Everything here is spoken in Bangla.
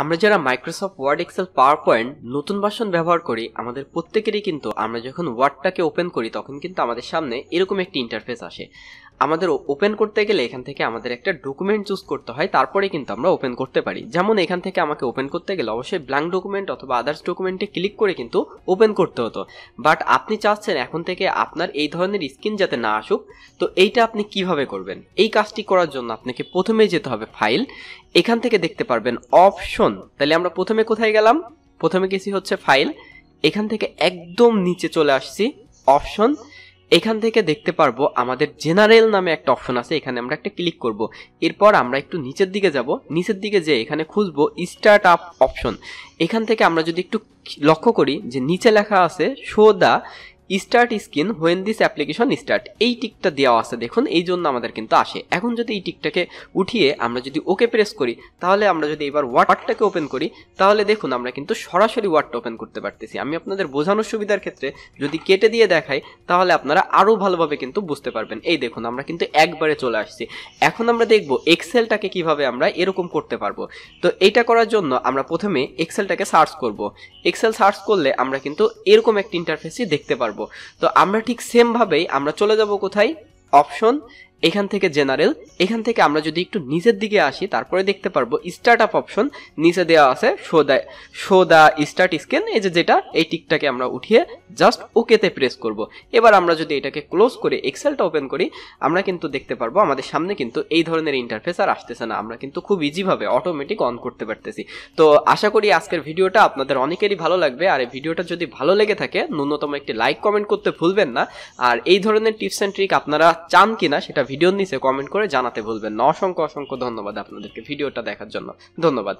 আমরা যারা Microsoft Word Excel PowerPoint নতুন বাসন ব্যবহার করি আমাদের প্রত্যেকেরই কিন্তু আমরা যখন ওয়ার্ডটাকে ওপেন করি তখন কিন্তু আমাদের সামনে এরকম একটি ইন্টারফেস আসে আমাদের ওপেন করতে গেলে এখান থেকে আমাদের একটা ডকুমেন্ট চুজ করতে হয় তারপরে কিন্তু আমরা ওপেন করতে পারি যেমন এখান থেকে আমাকে ওপেন করতে গেলে অবশ্যই ব্ল্যাঙ্ক ডকুমেন্ট অথবা আদার্স ডকুমেন্টে ক্লিক করে কিন্তু ওপেন করতে হতো বাট আপনি চাচ্ছেন এখন থেকে আপনার এই ধরনের স্ক্রিন যাতে না আসুক তো এইটা আপনি কিভাবে করবেন এই কাজটি করার জন্য আপনাকে প্রথমে যেতে হবে ফাইল এখান থেকে দেখতে পারবেন অপশন তাহলে আমরা প্রথমে কোথায় গেলাম প্রথমে কিছু হচ্ছে ফাইল এখান থেকে একদম নিচে চলে আসছি অপশন এখান থেকে দেখতে পারবো আমাদের জেনারেল নামে একটা অপশন আছে এখানে আমরা একটা ক্লিক করব এরপর আমরা একটু নিচের দিকে যাব নিচের দিকে যে এখানে খুঁজবো স্টার্ট আপ অপশন এখান থেকে আমরা যদি একটু লক্ষ্য করি যে নিচে লেখা আছে show the start screen when this application start এই টিকটা দেওয়া আছে দেখুন এই জন্য আমাদের কিন্তু আসে এখন যদি এই টিকটাকে উঠিয়ে আমরা যদি ওকে প্রেস করি তাহলে আমরা যদি এবার ওয়ার্ডটাকে ওপেন করি তাহলে দেখুন আমরা কিন্তু সরাসরি ওয়ার্ডটা ওপেন করতে পারতেছি আমি আপনাদের বোঝানোর সুবিধার ক্ষেত্রে যদি কেটে দিয়ে দেখাই তাহলে আপনারা আরও ভালোভাবে কিন্তু বুঝতে পারবেন এই দেখুন আমরা কিন্তু একবারে চলে আসছি এখন আমরা দেখব এক্সেলটাকে কিভাবে আমরা এরকম করতে পারবো তো এটা করার জন্য আমরা প্রথমে এক্সেলটাকে সার্চ করব এক্সেল সার্চ করলে আমরা কিন্তু এরকম একটি ইন্টারফেসই দেখতে পারবো তো আমরা ঠিক সেমভাবেই আমরা চলে যাব কোথায় অপশন এখান থেকে জেনারেল এখান থেকে আমরা যদি একটু নিচের দিকে আসি তারপরে দেখতে পারবো স্টার্ট আপ অপশন নিচে দেওয়া আছে show the show the start screen এই যে যেটা এই টিকটাকে আমরা উঠিয়ে জাস্ট ওকেতে প্রেস করব এবার আমরা যদি এটাকে ক্লোজ করে এক্সেলটা ওপেন করি আমরা কিন্তু দেখতে পারবো আমাদের সামনে কিন্তু এই ধরনের ইন্টারফেস আর আসতেছে না আমরা কিন্তু খুব ইজিভাবে অটোমেটিক অন করতে পারতেছি তো আশা করি আজকের ভিডিওটা আপনাদের অনেকেরই ভালো লাগবে আর এই ভিডিওটা যদি ভালো লেগে থাকে ন্যূনতম একটি লাইক কমেন্ট করতে ভুলবেন না আর এই ধরনের টিপস অ্যান্ড ট্রিক আপনারা চান কিনা সেটা ভিডিওর নিচে কমেন্ট করে জানাতে ভুলবেন না অসংখ্য অসংখ্য ধন্যবাদ আপনাদেরকে ভিডিওটা দেখার জন্য ধন্যবাদ